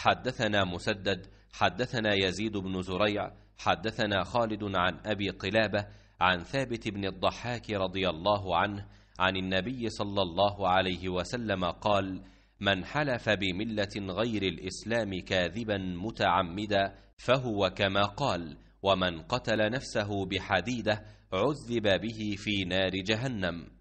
حدثنا مسدد حدثنا يزيد بن زريع حدثنا خالد عن ابي قلابه عن ثابت بن الضحاك رضي الله عنه عن النبي صلى الله عليه وسلم قال من حلف بمله غير الاسلام كاذبا متعمدا فهو كما قال ومن قتل نفسه بحديده عذب به في نار جهنم